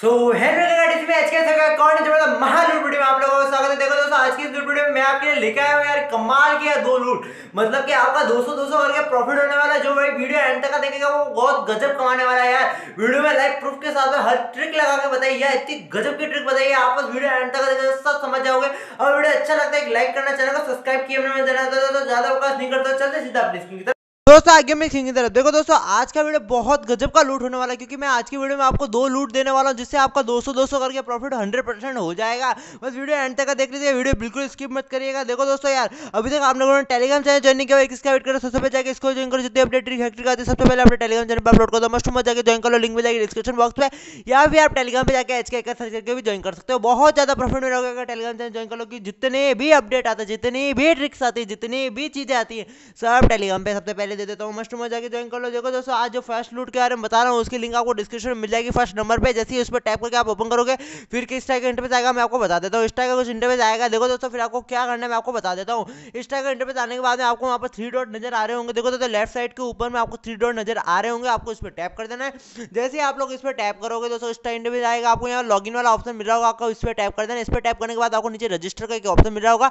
सो कौन महान लूट वीडियो में आप लोगों का स्वागत है देखो दोस्तों आज की लूट वीडियो में मैं आपके लिए लेकर आया हूँ यार कमाल की यार दो लूट मतलब कि आपका 200 200 करके प्रॉफिट होने वाला जो भाई वीडियो एंड तक देखेगा वो बहुत गजब कमाने वाला है यार वीडियो में लाइक प्रूफ के साथ हर ट्रिक लगा के बताइए यार इतनी गजब की ट्रिक बताइए आप बस वीडियो एंड तक देखेगा सब समझ जाओगे और वीडियो अच्छा लगता है लाइक करना चैनल को सब्सक्राइब किया मैंने देना तो ज्यादा अवकाश नहीं करता चलते सीधा अपनी स्क्रीन की दोस्तों आगे में सिंह तरफ देखो दोस्तों आज का वीडियो बहुत गजब का लूट होने वाला है क्योंकि मैं आज की वीडियो में आपको दो लूट देने वाला हूं जिससे आपका 200 200 करके प्रॉफिट 100 परसेंट हो जाएगा बस वीडियो एंड तक देख लीजिए वीडियो बिल्कुल स्किप मत करिएगा देखो दोस्तों यार अभी तक आप लोगों ने टेलीग्राम चैनल ज्वाइन किया किया किसका वेट करो सबसे पहले जाकर इसको ज्वाइन करो जितने अपडेट फैक्ट्री करते सबसे पहले अपने टेलीग्राम चैनल पर अपलोड करो मस्ट मत जाकर ज्वाइन कर लो लिंक में जाकर डिस्क्रिप्शन बॉक्स पर या फिर आप टेलीग्राम पर जाकर एच के सर्च करके भी ज्वाइन कर सकते हो बहुत ज्यादा प्रॉफिट में रहोगे टेलीग्राम चैनल ज्वाइन कर लो कि जितने भी अपडेट आते जितनी भी ट्रिक्स आती है जितनी भी चीजें आती है सब टेलीग्राम पर सबसे पहले पहले दे देता हूँ मस्ट में जाकर ज्वाइन कर लो देखो दोस्तों आज जो फर्स्ट लूट के बारे में बता रहा हूँ उसकी लिंक आपको डिस्क्रिप्शन में मिल जाएगी फर्स्ट नंबर पर जैसे ही उस पर टाइप करके आप ओपन करोगे फिर किस टाइप का इंटरफेस आएगा मैं आपको बता देता हूँ इस टाइप का कुछ इंटरफेस आएगा देखो दोस्तों फिर आपको क्या करना है मैं आपको बता देता हूँ इस टाइप का इंटरफेस आने के बाद में आपको वहाँ पर थ्री डॉट नजर आ रहे होंगे देखो दोस्तों लेफ्ट साइड के ऊपर में आपको थ्री डॉट नजर आ रहे होंगे आपको इस पर टैप कर देना है जैसे ही आप लोग इस पर टैप करोगे दोस्तों इस टाइप इंटरफेस आएगा आपको यहाँ लॉगिन वाला ऑप्शन मिल रहा होगा आपको इस पर टैप कर देना इस पर टैप करने के बाद आपको नीचे रजिस्टर का एक ऑप्शन मिल रहा होगा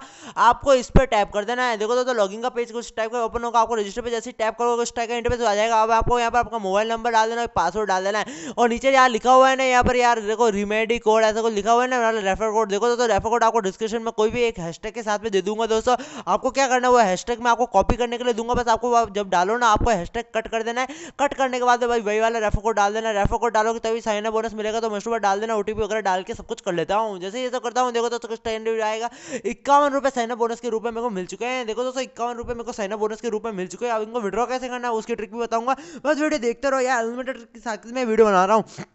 आपको इस पर टैप कर देना है देखो दोस्तों लॉगिन का पेज कुछ टाइप का ओपन होगा आपको रजिस्टर पे जैसे टैप करोगे उस टाइप का इंटरफेस आ जाएगा अब आपको यहाँ पर आपका मोबाइल नंबर डाल देना पासवर्ड डाल देना है और नीचे यार लिखा हुआ है ना यहाँ पर यार देखो रिमेडी कोड ऐसा कुछ लिखा हुआ है ना रेफर कोड देखो दोस्तों रेफर कोड आपको डिस्क्रिप्शन में कोई भी एक हैशटैग के साथ में दे दूंगा दोस्तों आपको क्या करना है हैशटैग में आपको कॉपी करने के लिए दूंगा बस आपको जब डालो ना आपको हैशटैग कट कर देना है कट करने के बाद भाई वही वाला रेफर कोड डाल देना रेफर कोड डालोगे तभी साइन अप बोनस मिलेगा तो मैं सुबह डाल देना ओटीपी वगैरह डाल के सब कुछ कर लेता हूँ जैसे ये तो करता हूँ देखो दोस्तों कुछ टाइम आएगा इक्यावन रुपये साइन अप बोनस के रूप में मेरे को मिल चुके हैं देखो दोस्तों इक्यावन रुपये मेरे को साइन अप बोनस के रूप में मिल चुके हैं अब इनको विड्रॉ कैसे करना है उसकी ट्रिक भी बताऊंगा बस वीडियो देखते रहो यार अनलिमिटेड की साथ में वीडियो बना रहा हूँ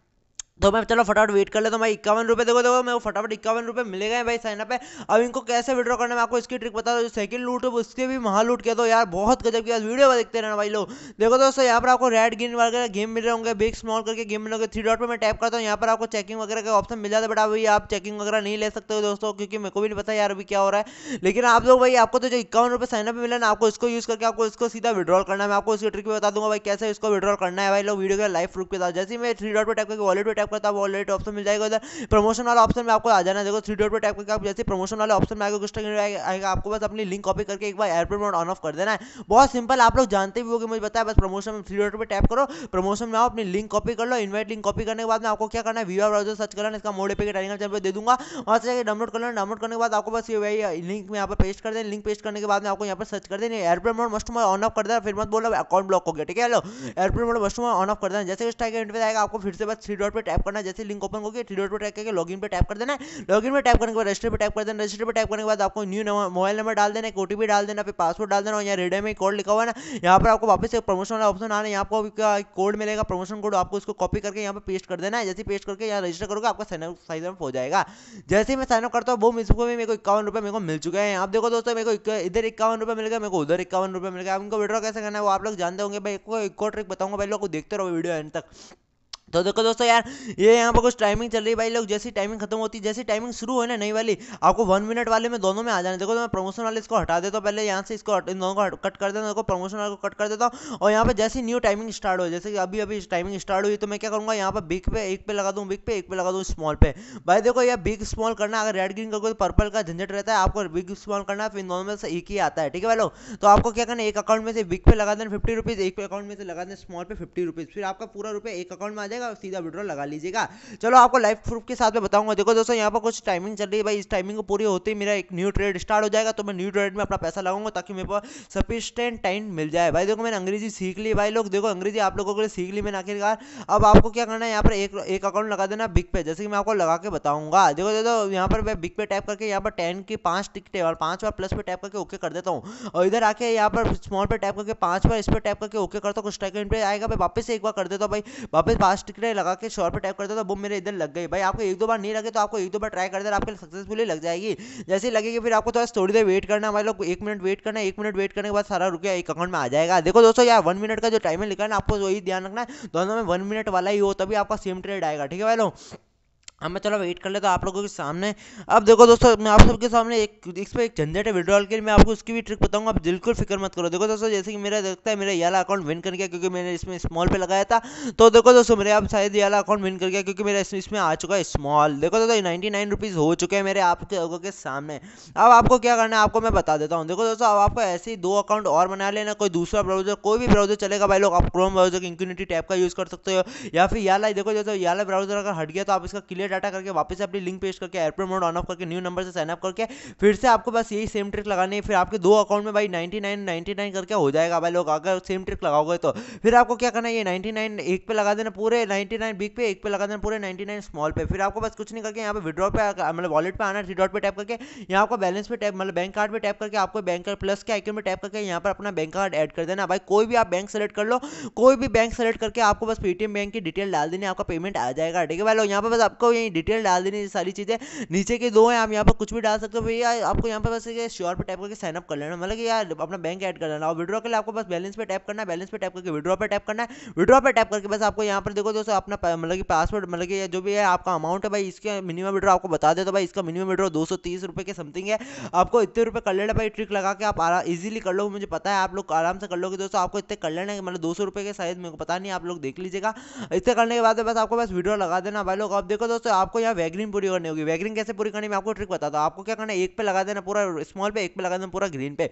तो मैं चलो फटाफट वेट कर ले तो भाई इक्यावन रुपये देखो देखो मैं फटाफट इक्यावन रुपये मिले गए भाई साइनअप है अब इनको कैसे विड्रॉ करना है आपको इसकी ट्रिक बता दो जो सेकंड लूट है उसके भी महा लूट किया तो यार बहुत गजब की वीडियो देखते रहना भाई लोग देखो दोस्तों यहाँ पर आपको रेड ग्रीन वगैरह गेम मिल रहे होंगे बिग स्मॉल करके गेम मिलोगे थ्री डॉट पर मैं टैप करता हूँ यहाँ पर आपको चेकिंग वगैरह का ऑप्शन मिल जाता है बट अभी आप चेकिंग वगैरह नहीं ले सकते हो दोस्तों क्योंकि मेरे को भी नहीं पता यार अभी क्या हो रहा है लेकिन आप लोग भाई आपको तो जो इक्यावन रुपये साइनअप मिले ना आपको इसको यूज़ करके आपको इसको सीधा विड्रॉल करना है मैं आपको इसकी ट्रिक भी बता दूंगा भाई कैसे इसको विड्रॉल करना है भाई लोग वीडियो का लाइफ प्रूफ के साथ जैसे मैं थ्री डॉट पर टैप करके वॉलेट पर टैप करता है वो ऑलरेडी ऑप्शन मिल जाएगा उधर प्रमोशन वाला ऑप्शन में आपको आ जाना देखो थ्री डॉट पर टैप करके आप जैसे प्रमोशन वाले ऑप्शन में आगे कुछ आएगा आपको बस अपनी लिंक कॉपी करके एक बार एयरपोर्ट मोड ऑन ऑफ कर देना है बहुत सिंपल आप लोग जानते भी हो कि मुझे बताया बस प्रमोशन में थ्री डॉट पर टैप करो प्रमोशन में आओ अपनी लिंक कॉपी कर लो इन्वाइट लिंक कॉपी करने के बाद में आपको क्या करना है वीवा ब्राउजर सर्च करना इसका मोड पे टाइम चैनल पर दे दूंगा वहाँ से जाकर डाउनलोड कर लेना डाउनलोड करने के बाद आपको बस ये वही लिंक में यहाँ पर पेस्ट कर देना लिंक पेस्ट करने के बाद में आपको यहाँ पर सर्च कर देना airport mode must mode on off कर देना फिर मत बोलो अकाउंट ब्लॉक हो गया ठीक है hello airport mode must mode on off कर देना जैसे इस टाइम का इंटरव्यू आएगा आपको फिर से बस थ्री डॉट पर टैप टाइप करना जैसे लिंक ओपन होगी थ्री डॉट पर टाइप करके लॉगिन पर टाइप कर देना है लॉगिन पर टाइप करने के बाद रजिस्टर पर टाइप कर देना रजिस्टर पर टाइप करने के बाद आपको न्यू मोबाइल नंबर डाल देना एक ओटीपी डाल देना फिर पासवर्ड डाल देना यहाँ रेडियो में कोड लिखा हुआ है ना यहाँ पर आपको वापस एक प्रमोशन वाला ऑप्शन आना है यहाँ पर कोड मिलेगा प्रमोशन कोड आपको उसको कॉपी करके यहाँ पर पेस्ट कर देना है जैसे पेस्ट करके यहाँ रजिस्टर करोगे आपका साइन साइनअप हो जाएगा जैसे मैं साइनअप करता हूँ वो भी मेरे को इक्यावन रुपये मेरे को मिल चुके हैं आप देखो दोस्तों मेरे को इधर इक्यावन रुपये मिल गया मेरे को उधर इक्यावन रुपये मिल गया उनको विड्रॉ कैसे करना है वो आप लोग जानते होंगे भाई एक और ट्रिक बताऊंगा भाई लोग को देखते रहो वीडियो एंड तक तो देखो दोस्तों यार ये यहाँ पर कुछ टाइमिंग चल रही है भाई लोग जैसी टाइमिंग खत्म होती है जैसी टाइमिंग शुरू हो ना नई वाली आपको वन मिनट वाले में दोनों में आ जाने देखो तो मैं प्रमोशन वाले इसको हटा देता तो हूँ पहले यहाँ से इसको इन दोनों को कट कर देता हूँ देखो प्रमोशन वाले को कट कर देता हूँ और यहाँ पर जैसी न्यू टाइमिंग स्टार्ट हो जैसे कि अभी अभी टाइमिंग स्टार्ट हुई तो मैं क्या करूँगा यहाँ पर बिग पे एक पे लगा दूँ बिग पे एक पे लगा दूँ स्मॉल पे भाई देखो यह बिग स्मॉल करना अगर रेड ग्रीन करोगे तो पर्पल का झंझट रहता है आपको बिग स्मॉल करना फिर इन दोनों में से एक ही आता है ठीक है भाई लोग तो आपको क्या करना एक अकाउंट में से बिग पे लगा देना फिफ्टी रुपीज़ एक अकाउंट में से लगा देना स्मॉल पे फिफ्टी रुपीज़ फिर आपका पूरा रुपये एक अकाउंट में आ जाए मिलेगा सीधा विड्रॉ लगा लीजिएगा चलो आपको लाइफ प्रूफ के साथ में बताऊंगा देखो दोस्तों यहाँ पर कुछ टाइमिंग चल रही है भाई इस टाइमिंग को पूरी होते ही मेरा एक न्यू ट्रेड स्टार्ट हो जाएगा तो मैं न्यू ट्रेड में अपना पैसा लगाऊंगा ताकि मेरे पास सफिशेंट टाइम मिल जाए भाई देखो मैंने अंग्रेजी सीख ली भाई लोग देखो अंग्रेजी आप लोगों के लिए सीख ली मैंने आखिरकार अब आपको क्या करना है यहाँ पर एक अकाउंट लगा देना बिग पे जैसे कि मैं आपको लगा के बताऊंगा देखो देखो यहाँ पर मैं बिग पे टाइप करके यहाँ पर टेन की पांच टिकटें और पांच बार प्लस पे टाइप करके ओके कर देता हूँ और इधर आके यहाँ पर स्मॉल पे टाइप करके पांच बार इस पर टाइप करके ओके करता हूँ कुछ टाइम पे आएगा मैं वापस एक बार कर देता हूँ भाई वापस पांच के लगा के शॉर्ट पर टाइप करता तो बुम मेरे इधर लग गई भाई आपको एक दो बार नहीं लगे तो आपको एक दो बार ट्राई करते आपके सक्सेसफुली लग जाएगी जैसे लगेगी फिर आपको थोड़ा थोड़ी देर वेट करना भाई लोग एक मिनट वेट करना एक मिनट वेट करने के बाद सारा रुकिया एक अकाउंट में आ जाएगा देखो दोस्तों यार वन मिनट का जो टाइमिंग लिखा है ना आपको वही ध्यान रखना है दोनों में वन मिनट वाला ही हो तभी आपका सेम ट्रेड आएगा ठीक है भाई लोग अब हाँ, मैं चलो वेट कर लेता तो आप लोगों के सामने अब देखो दोस्तों मैं आप सबके सामने एक इस पर एक झंझट है विड्रॉल के लिए मैं आपको उसकी भी ट्रिक बताऊंगा आप बिल्कुल फिक्र मत करो देखो दोस्तों जैसे कि मेरा देखता है मेरा याला अकाउंट विन कर गया क्योंकि मैंने इसमें स्मॉल पे लगाया था तो देखो दोस्तों मेरे आप शायद याला अकाउंट विन कर गया क्योंकि मेरा इसमें आ चुका है स्मॉल देखो दोस्तों नाइन्टी नाइन रुपीज़ हो चुके हैं मेरे आपके लोगों के सामने अब आपको क्या करना है आपको मैं बता देता हूँ देखो दोस्तों अब आपको ऐसे ही दो अकाउंट और बना लेना कोई दूसरा ब्राउजर कोई भी ब्राउजर चलेगा भाई लोग आप क्रोम ब्राउजर इंक्यूनिटी टैप का यूज़ कर सकते हो या फिर याला देखो दोस्तों याला ब्राउजर अगर हट गया तो आप इसका क्लियर ये डाटा करके वापस अपनी लिंक पेश करके एयरप्लेन मोड ऑन ऑफ करके न्यू नंबर से साइनअप करके फिर से आपको बस यही सेम ट्रिक लगानी है फिर आपके दो अकाउंट में भाई नाइन्टी नाइन करके हो जाएगा भाई लोग अगर सेम ट्रिक लगाओगे तो फिर आपको क्या करना ये नाइन्टी एक पे लगा देना पूरे नाइन्टी बिग पे एक पे लगा देना पूरे नाइन्टी स्मॉल पे फिर आपको बस कुछ नहीं करके यहाँ पे विड्रॉ पे मतलब वॉलेट पर आना थ्री डॉट पे टैप करके यहाँ आपको बैलेंस पर टैप मतलब बैंक कार्ड पर टैप करके आपको बैंक कार्ड प्लस के आइकन में टैप करके यहाँ पर अपना बैंक कार्ड एड कर देना भाई कोई भी आप बैंक सेलेक्ट कर लो कोई भी बैंक सेलेक्ट करके आपको बस पेटीएम बैंक की डिटेल डाल देनी आपका पेमेंट आ जाएगा ठीक है भाई लोग यहाँ पर बस आपको यहीं डिटेल डाल देनी है सारी चीज़ें नीचे के दो हैं आप यहाँ पर कुछ भी डाल सकते हो भैया आपको यहाँ पर बस श्योर पर टाइप करके साइनअप कर लेना मतलब कि यार अपना बैंक ऐड कर लेना और विड्रॉ के लिए आपको बस बैलेंस पर टैप करना है बैलेंस पर टैप करके विड्रॉ पर टैप करना है विड्रॉ पर टैप करके बस आपको यहाँ पर देखो दोस्तों अपना मतलब कि पासवर्ड मतलब कि जो भी है आपका अमाउंट है भाई इसके मिनिमम विड्रॉ आपको बता दे तो भाई इसका मिनिमम विड्रॉ दो सौ के समथिंग है आपको इतने रुपये कर लेना भाई ट्रिक लगा के आप इजिली कर लो मुझे पता है आप लोग आराम से कर लोगे दोस्तों आपको इतने कर लेना है मतलब दो सौ के शायद मेरे को पता नहीं आप लोग देख लीजिएगा इतने करने के बाद बस आपको बस वीडियो लगा देना भाई लोग आप देखो दोस्तों दोस्तों आपको यहाँ वैगरिंग पूरी करनी होगी वैगरिंग कैसे पूरी करनी मैं आपको ट्रिक बताता हूँ आपको क्या करना है एक पे लगा देना पूरा स्मॉल पे एक पे लगा देना पूरा ग्रीन पे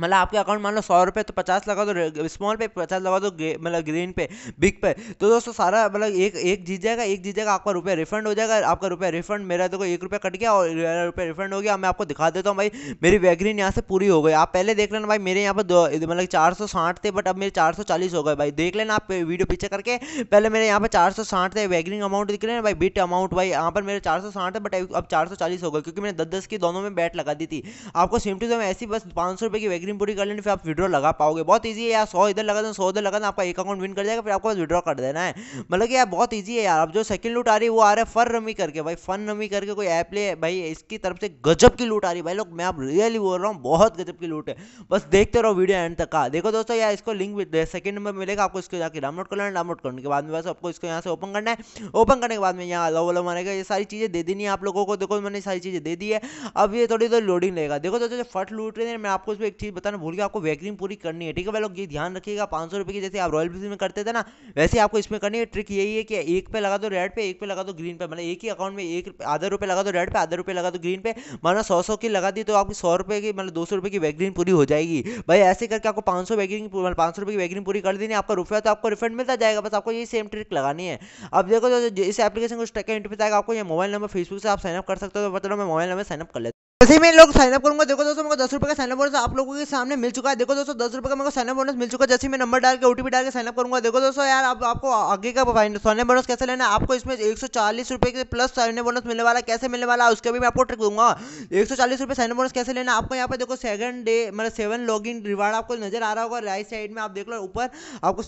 मतलब आपके अकाउंट मान लो सौ रुपये तो पचास लगा दो स्मॉल पे पचास लगा दो मतलब ग्रीन पे बिग पे तो दोस्तों सारा मतलब एक एक जीत जाएगा एक जीत जाएगा आपका रुपया रिफंड हो जाएगा आपका रुपया रिफंड मेरा देखो एक रुपया कट गया और मेरा रुपया रिफंड हो गया मैं आपको दिखा देता हूँ भाई मेरी वैग्रीन यहाँ से पूरी हो गई आप पहले देख लेना भाई मेरे यहाँ पर दो मतलब चार सौ साठ थे बट अब मेरे चार सौ चालीस हो गए भाई देख लेना आप वीडियो पीछे करके पहले मेरे यहाँ पर चार सौ साठ थे वैग्रीन अमाउंट दिख रहे हैं भाई बिट अमाउंट भाई यहाँ पर मेरे चार सौ साठ है बट अब चार सौ चालीस हो गए क्योंकि मैंने दस दस की दोनों में बैट लगा दी थी आपको सिम टू सेम ऐसी बस पाँच सौ रुपये की ट्रेकिंग पूरी कर लेने फिर आप विड्रॉ लगा पाओगे बहुत ईजी है यार सौ इधर लगा दो सौ इधर लगा दो आपका एक अकाउंट विन कर जाएगा फिर आपको विड्रॉ कर देना है मतलब कि यार बहुत ईजी है यार अब जो सेकंड लूट आ रही है वो आ रहा है फन रमी करके भाई फन रमी करके कोई ऐप ले भाई इसकी तरफ से गजब की लूट आ रही है भाई लोग मैं आप रियली बोल रहा हूँ बहुत गजब की लूट है बस देखते रहो वीडियो एंड तक का देखो दोस्तों यार इसको लिंक सेकंड नंबर मिलेगा आपको इसको जाकर डाउनलोड करना है डाउनलोड करने के बाद में बस आपको इसको यहाँ से ओपन करना है ओपन करने के बाद में यहाँ अलो वाला मारेगा ये सारी चीज़ें दे देनी है आप लोगों को देखो मैंने सारी चीज़ें दे दी है अब ये थोड़ी देर लोडिंग रहेगा देखो दोस्तों जो फट लूट रहे हैं मैं आपको उसमें एक चीज़ चीज़ बताना भूल गया आपको वैक्यूम पूरी करनी है ठीक है भाई लोग ये ध्यान रखिएगा पाँच सौ रुपये की जैसे आप रॉयल बिजली में करते थे ना वैसे आपको इसमें करनी है ट्रिक यही है कि एक पे लगा दो रेड पे एक पे लगा दो ग्रीन पे मतलब एक ही अकाउंट में एक आधा रुपये लगा दो रेड पे आधा रुपये लगा दो ग्रीन पे माना सौ सौ की लगा दी तो आपकी सौ रुपये की मतलब दो सौ रुपये की वैक्रीन पूरी हो जाएगी भाई ऐसे करके आपको पाँच सौ वैक्रीन मतलब पाँच सौ रुपये की वैक्रीन पूरी कर देनी आपका रुपया तो आपको रिफंड मिलता जाएगा बस आपको यही सेम ट्रिक लगानी है अब देखो इस एप्लीकेशन को स्टेक इंटरव्यू आएगा आपको ये मोबाइल नंबर फेसबुक से आप साइनअप कर सकते हो तो मतलब मैं मोबाइल नंबर साइनअप कर लेता जैसे ही मैं लोग साइनअप करूंगा देखो दोस्तों मेरे को दस रुपये का साइनअप बोनस आप लोगों के सामने मिल चुका है देखो दोस्तों दस रुपये का मेरे को साइनअप बोनस मिल चुका है जैसे मैं नंबर डाल के ओटीपी डाल के साइनअप करूंगा देखो दोस्तों यार आप, आपको आगे का साइनअप बोनस कैसे लेना है आपको इसमें एक सौ चालीस रुपये के प्लस साइन बोनस मिलने वाला कैसे मिलने वाला उसके भी मैं आपको ट्रिक दूंगा एक सौ चालीस रुपये साइनअप बोनस कैसे लेना आपको यहाँ पर देखो सेकंड डे मतलब सेवन लॉग इन रिवार्ड आपको नजर आ रहा होगा राइट साइड में आप देख लो ऊपर आपको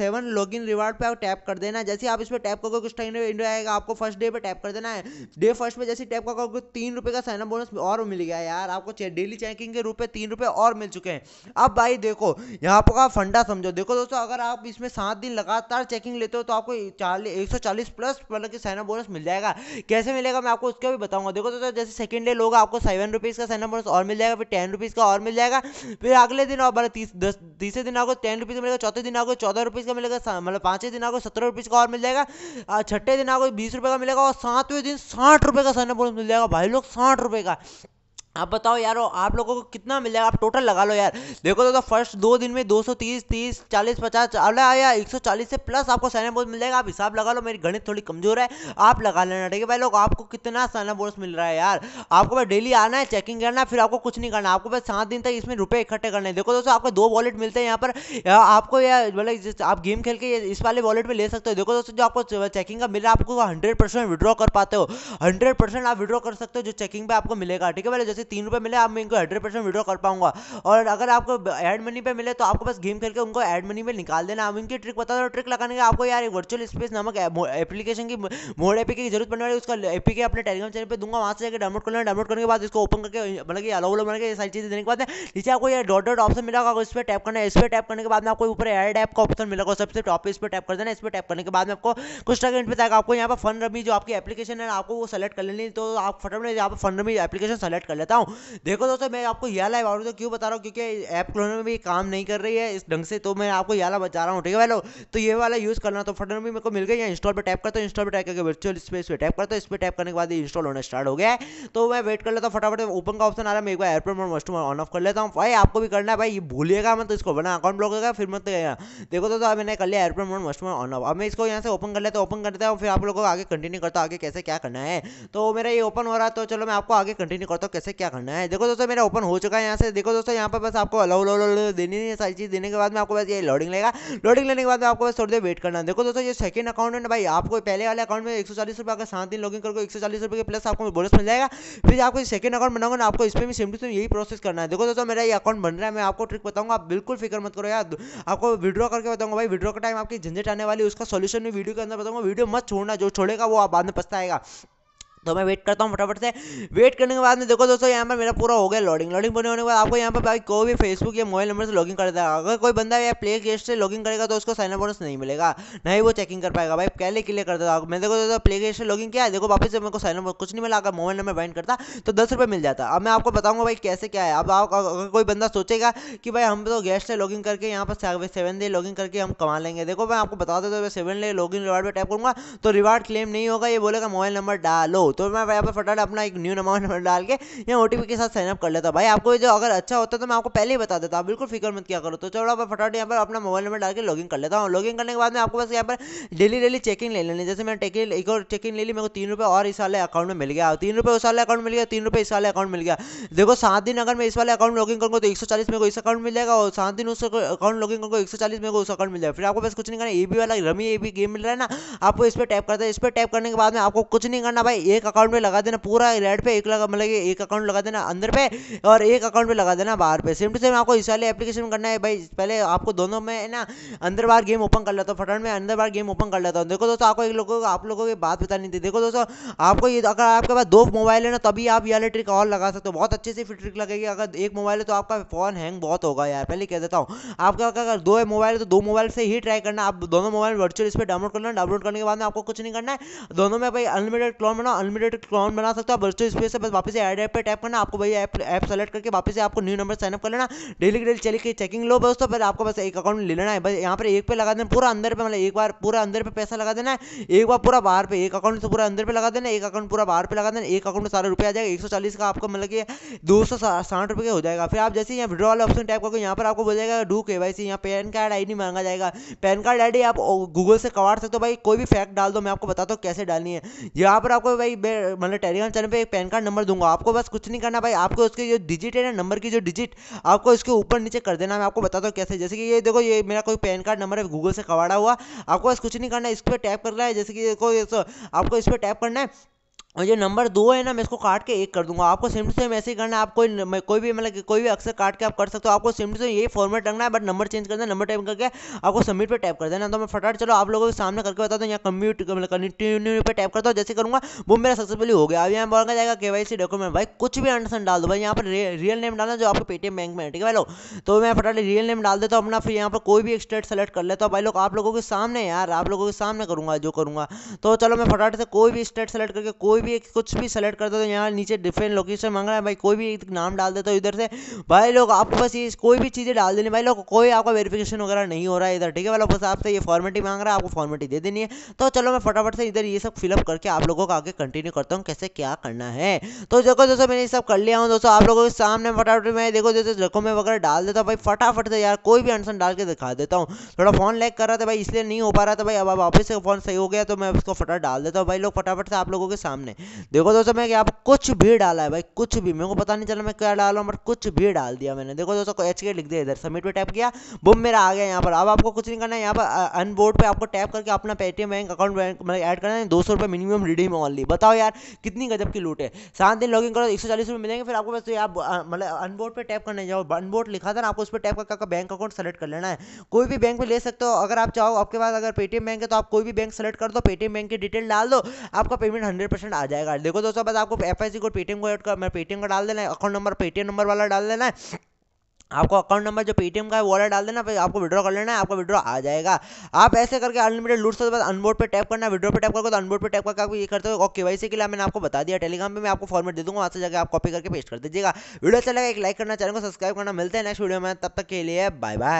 सेवन लॉग इन रिवार्ड पर आप टैप कर देना है जैसे आप इस पर टैप करोगे कुछ टाइम आएगा आपको फर्स्ट डे पर टैप कर देना है डे फर्स्ट पर जैसे टैप करोगे तीन रुपए का साइनअप बोनस और मिल गया यार आपको डेली चेकिंग के रुपये तीन रुपए और मिल चुके हैं अब भाई देखो यहाँ पर फंडा समझो देखो दोस्तों अगर आप इसमें सात दिन लगातार चेकिंग लेते हो तो आपको चालीस एक सौ चालीस प्लस मतलब कि साइना बोनस मिल जाएगा कैसे मिलेगा मैं आपको उसका भी बताऊंगा देखो दोस्तों जैसे सेकंड डे लोग आपको सेवन रुपीज़ का साइना बोनस और मिल जाएगा फिर टेन रुपीज़ का और मिल जाएगा फिर अगले दिन और मतलब तीसरे दिन आपको टेन रुपीज़ मिलेगा चौथे दिन आपको चौदह रुपीज़ का मिलेगा मतलब पाँचवें दिन आपको सत्रह रुपीज़ का और मिल जाएगा छठे दिन आपको बीस रुपये का मिलेगा और सातवें दिन साठ रुपए का साइना बोनस मिल जाएगा भाई लोग साठ रुपए का आप बताओ यार आप लोगों को कितना मिलेगा आप टोटल लगा लो यार देखो तो, तो फर्स्ट दो दिन में 230 30 40 पचास अला आया 140 से प्लस आपको सैना बोनस मिल जाएगा आप हिसाब लगा लो मेरी गणित थोड़ी कमजोर है आप लगा लेना ठीक है भाई लोग आपको कितना सैना बोनस मिल रहा है यार आपको भाई डेली आना है चेकिंग करना है फिर आपको कुछ नहीं करना आपको भाई सात दिन तक इसमें रुपये इकट्ठे करने देखो दोस्तों आपको दो वॉलेट मिलते हैं यहाँ पर आपको यार मतलब आप गेम खेल के इस वाले वॉलेट में ले सकते हो देखो दोस्तों जो आपको चेकिंग का मिल रहा है आपको हंड्रेड परसेंट विड्रॉ कर पाते हो हंड्रेड परसेंट आप विड्रॉ कर सकते हो जो चेकिंग पर आपको मिलेगा ठीक है भाई जैसे से तीन रुपये मिले आप मैं इनको हंड्रेड परसेंट विड्रॉ कर पाऊंगा और अगर आपको एड मनी पे मिले तो आपको बस गेम खेल के उनको एड मनी में निकाल देना आप इनकी ट्रिक बता दो ट्रिक लगाने के आपको यार वर्चुअल स्पेस नामक एप्लीकेशन की मोड एपी की जरूरत पड़ने वाली उसका एपी के अपने टेलीग्राम चैनल पर दूंगा वहाँ से जाकर डाउनलोड करना डाउनलोड करने के बाद इसको ओपन करके मतलब कि अलाउ बना के सारी चीज़ें देने के बाद नीचे आपको यार डॉट डॉट ऑप्शन मिला होगा इस पर टैप करना है इस पर टैप करने के बाद में आपको ऊपर एड ऐप का ऑप्शन मिला होगा सबसे टॉप इस पर टैप कर देना इस पर टैप करने के बाद में आपको कुछ टाइम पे जाएगा आपको यहाँ पर फन रमी जो आपकी एप्लीकेशन है आपको वो सेलेक्ट कर लेनी तो आप फटाफट यहाँ पर फन रमी एप्लीकेशन सेलेक्ट कर लेते रहता देखो दोस्तों मैं आपको यह लाइव आउट तो क्यों बता रहा हूँ क्योंकि ऐप क्लोनर में भी काम नहीं कर रही है इस ढंग से तो मैं आपको यह बता रहा हूँ ठीक है भाई तो ये वाला यूज़ करना तो फटन भी मेरे को मिल गया इंस्टॉल पर टैप करता हूँ इंस्टॉल पर टैप करके वर्चुअल स्पेस पर टैप करता हूँ इस पर टैप करने के बाद इंस्टॉल होना स्टार्ट हो गया है तो मैं वेट कर लेता हूँ फटाफट ओपन का ऑप्शन आ रहा है मैं एक बार airport mode must on off कर लेता हूँ भाई आपको भी करना है भाई ये भूलिएगा मत तो इसको बना अकाउंट ब्लॉक होगा फिर मत देखो तो, तो मैंने कर लिया airport mode must on off अब मैं इसको यहाँ से ओपन कर लेता हूँ ओपन करता हूँ फिर आप लोगों को आगे कंटिन्यू करता हूँ आगे कैसे क्या करना है तो मेरा ये ओपन हो रहा है तो चलो मैं आपको आगे कंटिन्यू करता हूँ कैसे क्या करना है देखो दोस्तों मेरा ओपन हो चुका है यहाँ से देखो दोस्तों यहाँ पर बस आपको अलाउ अलाउ देनी है सारी चीज़ देने के बाद में आपको बस ये लोडिंग लेगा लोडिंग लेने के बाद में आपको बस थोड़ी देर वेट करना है देखो दोस्तों ये सेकंड अकाउंट है ना भाई आपको पहले वाले अकाउंट में एक सौ चालीस रुपये सात दिन लॉगिन करके एक सौ चालीस रुपये के प्लस आपको बोनस मिल जाएगा फिर आपको सेकंड अकाउंट बनाओगे ना आपको इसमें भी सेम टू सेम यही प्रोसेस करना है देखो दोस्तों मेरा ये अकाउंट बन रहा है मैं आपको ट्रिक बताऊंगा आप बिल्कुल फिक्र मत करो यार आपको विड्रॉ करके बताऊंगा भाई विड्रॉ का टाइम आपकी झंझट आने वाली उसका सोल्यूशन भी वीडियो के अंदर बताऊंगा वीडियो मत छोड़ना जो छोड़ेगा वो आप बाद में पछताएगा तो मैं वेट करता हूँ फटाफट से वेट करने के बाद में देखो दोस्तों यहाँ पर मेरा पूरा हो गया लॉडिंग लॉडिंग पूरी होने के बाद आपको यहाँ पर भाई कोई भी फेसबुक या मोबाइल नंबर से लॉगिन कर देगा अगर कोई बंदा या प्ले गेस्ट से लॉगिन करेगा तो उसको साइन अप बोनस नहीं मिलेगा नहीं वो चेकिंग कर पाएगा भाई पहले क्लियर कर देगा मैं देखो दोस्तों प्ले गेस्ट से लॉगिन किया देखो वापस से मेरे को साइन अप कुछ नहीं मिला अगर मोबाइल नंबर बाइंड करता तो दस रुपये मिल जाता अब मैं आपको बताऊँगा भाई कैसे क्या है अब आप अगर कोई बंदा सोचेगा कि भाई हम तो गेस्ट से लॉगिन करके यहाँ पर सेवन डे लॉगिन करके हम कमा लेंगे देखो मैं आपको बता देता हूँ सेवन डे लॉगिन रिवार्ड पर टाइप करूँगा तो रिवार्ड क्लेम नहीं होगा ये बोलेगा मोबाइल नंबर डालो तो मैं यहाँ पर फटाफट अपना एक न्यू नंबर नंबर डाल के यहाँ ओ के साथ साइनअप कर लेता भाई आपको जो अगर अच्छा होता तो मैं आपको पहले ही बता देता बिल्कुल फिक्र मत क्या करो तो चलो आप फटाफट यहाँ पर अपना मोबाइल नंबर डाल के लॉगिन कर लेता हूँ लॉगिन करने के बाद मैं आपको बस यहाँ पर डेली डेली चेकिंग ले लेनी जैसे मैं टेकिंग एक और चेकिंग ले ली मेरे को तीन रुपये और इस वाले अकाउंट में मिल गया तीन रुपये उस वाले अकाउंट मिल गया तीन रुपये इस वाले अकाउंट मिल गया देखो सात दिन अगर मैं इस वाले अकाउंट लॉगिन करूँगा तो एक सौ चालीस मेरे को इस अकाउंट मिल जाएगा और सात दिन उस अकाउंट लॉगिन करूँगा एक सौ चालीस मेरे को उस अकाउंट मिल जाएगा फिर आपको बस कुछ नहीं करना ए वाला रमी ए बी गेम मिल रहा है ना आपको इस पर टैप करते हैं इस पर टैप करने के बाद में आपको कुछ नहीं करना भाई एक अकाउंट में लगा देना पूरा रेड पे एक लगा मतलब एक अकाउंट लगा देना अंदर पे और एक अकाउंट में लगा देना बाहर पे सेम टू सेम आपको इस वाले एप्लीकेशन में करना है भाई पहले आपको दोनों में ना अंदर बार गेम ओपन कर लेता हूँ फटाफट में अंदर बार गेम ओपन कर लेता हूँ देखो दोस्तों आपको एक लोगों को आप लोगों की बात बतानी थी देखो दोस्तों आपको ये अगर आपके पास दो मोबाइल है ना तभी आप ये ट्रिक और लगा सकते हो बहुत अच्छे से फिर ट्रिक लगेगी अगर एक मोबाइल है तो आपका फ़ोन हैंग बहुत होगा यार पहले कह देता हूँ आपका अगर दो है मोबाइल तो दो मोबाइल से ही ट्राई करना आप दोनों मोबाइल वर्चुअल इस पर डाउनलोड करना डाउनलोड करने के बाद में आपको कुछ नहीं करना है दोनों में भाई अनलिमिटेड क्लोन बनाओ अनलिमिटेड अकाउंट बना सकते हो आप वर्चुअल स्पेस से बस वापस से ऐड ऐप पर टैप करना आपको भाई ऐप ऐप सेलेक्ट करके वापस से आपको न्यू नंबर साइनअप कर लेना डेली डेली चली की चेकिंग लो दोस्तों फिर आपको बस एक अकाउंट ले लेना है बस यहाँ पर एक पे लगा देना पूरा अंदर पे मतलब एक बार पूरा अंदर पे पैसा लगा देना है एक बार पूरा बाहर पे एक अकाउंट से पूरा अंदर पे लगा देना एक अकाउंट पूरा बाहर पे लगा देना एक अकाउंट में सारा रुपया आ जाएगा एक सौ चालीस का आपको मतलब कि दो सौ साठ रुपये हो जाएगा फिर आप जैसे यहाँ विड्रॉ वाला ऑप्शन टाइप करके यहाँ पर आपको बोल जाएगा डू के वाई सी यहाँ पैन कार्ड आई डी मांगा जाएगा पैन कार्ड आई डी आप गूगल से कवाड़ सकते हो भाई कोई भी फैक्ट डाल दो मैं आपको बताता हूँ कैसे डालनी है यहाँ पर आपको भाई मतलब टेलीग्राम चैनल पर एक पैन कार्ड नंबर दूंगा आपको बस कुछ नहीं करना भाई आपको उसके जो डिजिट है ना नंबर की जो डिजिट आपको इसके ऊपर नीचे कर देना मैं आपको बताता हूँ कैसे जैसे कि ये देखो ये मेरा कोई पैन कार्ड नंबर है गूगल से कवाड़ा हुआ आपको बस कुछ नहीं करना है इस पर टैप करना है जैसे कि देखो आपको इस पर टैप करना है और जो नंबर दो है ना मैं इसको काट के एक कर दूंगा आपको सिम्पली से ऐसे ही करना है आप कोई कोई भी मतलब कोई भी अक्सर काट के आप कर सकते हो आपको सिम्पली से यही फॉर्मेट रखना है बट नंबर चेंज कर देना नंबर टाइप करके आपको सबमिट पे टैप कर देना तो मैं फटाट चलो आप लोगों के सामने करके बताता हूँ यहाँ कम्यूट मतलब कंटिन्यू पर टैप करता हूँ जैसे करूँगा वो मेरा सक्सेसफुल हो गया अब यहाँ बोला जाएगा के वाई सी डॉक्यूमेंट भाई कुछ भी अंडरसन डाल दो भाई यहाँ पर रियल नेम डालना जो आपको पेटीएम बैंक में है ठीक है भाई लोग तो मैं फटाट रियल नेम डाल देता हूँ अपना फिर यहाँ पर कोई भी स्टेट सेलेक्ट कर लेता हूँ भाई लोग आप लोगों के सामने यार आप लोगों के सामने करूँगा जो करूँगा तो चलो मैं फटाट से कोई भी स्टेट सेलेक्ट करके कोई कोई भी एक कुछ भी सेलेक्ट कर दो तो यहाँ नीचे डिफरेंट लोकेशन मांग रहा है भाई कोई भी एक नाम डाल देता हो इधर से भाई लोग आपको बस ये कोई भी चीज़ें डाल देनी भाई लोग कोई आपका वेरिफिकेशन वगैरह नहीं हो रहा है इधर ठीक है मतलब बस आपसे ये फॉर्मेटी मांग रहा है आपको फॉर्मेटी दे देनी है तो चलो मैं फटाफट से इधर ये सब फिलअप करके आप लोगों को आगे कंटिन्यू करता हूँ कैसे क्या करना है तो देखो दोस्तों मैंने ये सब कर लिया हूँ दोस्तों आप लोगों के सामने फटाफट मैं देखो जैसे जखों में वगैरह डाल देता हूँ भाई फटाफट से यार कोई भी आंसर डाल के दिखा देता हूँ थोड़ा फोन लैक कर रहा था भाई इसलिए नहीं हो पा रहा था भाई अब वापस से फोन सही हो गया तो मैं उसको फटाफट डाल देता हूँ भाई लोग फटाफट से आप लोगों के सामने सामने देखो दोस्तों मैं यहाँ पर कुछ भी डाला है भाई कुछ भी मेरे को पता नहीं चला मैं क्या डाल रहा हूँ बट कुछ भी डाल दिया मैंने देखो दोस्तों को एच के लिख दिया इधर सबमिट पे टैप किया बुम मेरा आ गया यहाँ पर अब आपको कुछ नहीं करना है यहाँ पर अनबोर्ड पर आपको टैप करके अपना पेटीएम बैंक अकाउंट बैंक मतलब ऐड करना है दो सौ रुपये मिनिमम रिडीम ऑनली बताओ यार कितनी गजब की लूट है सात दिन लॉगिंग करो एक सौ चालीस रुपये मिलेंगे फिर आपको बस आप तो मतलब अनबोर्ड पर टैप करने जाओ अनबोर्ड लिखा था ना आपको उस पर टैप करके बैंक अकाउंट सेलेक्ट कर लेना है कोई भी बैंक में ले सकते हो अगर आप चाहो आपके पास अगर पेटीएम बैंक है तो आप कोई भी बैंक सेलेक्ट कर दो पेटीएम बैंक की डिटेल डाल दो आपका पेमेंट हंड्रेड आ जाएगा देखो दोस्तों बस आपको F I C code Paytm को कर मैं पेटीएम का डाल देना है अकाउंट नंबर पेटीएम नंबर वाला डाल देना है आपको अकाउंट नंबर जो पेटीएम का है वो वाला डाल देना फिर आपको विड्रॉ कर लेना है आपका विड्रॉ आ जाएगा आप ऐसे करके अनलिमिटेड लूट से बाद अनबोर्ड पे टैप करना विड्रॉ पे टैप करके तो अनबोर्ड पे टैप करके आप ये करते हो और केवाईसी के लिए मैंने आपको बता दिया टेलीग्राम पे मैं आपको फॉर्मेट दे दूंगा वहाँ से जाकर आप कॉपी करके पेस्ट कर दीजिएगा वीडियो अच्छा लगा एक लाइक करना चैनल को सब्सक्राइब करना मिलते हैं नेक्स्ट वीडियो में तब तक के लिए बाय बाय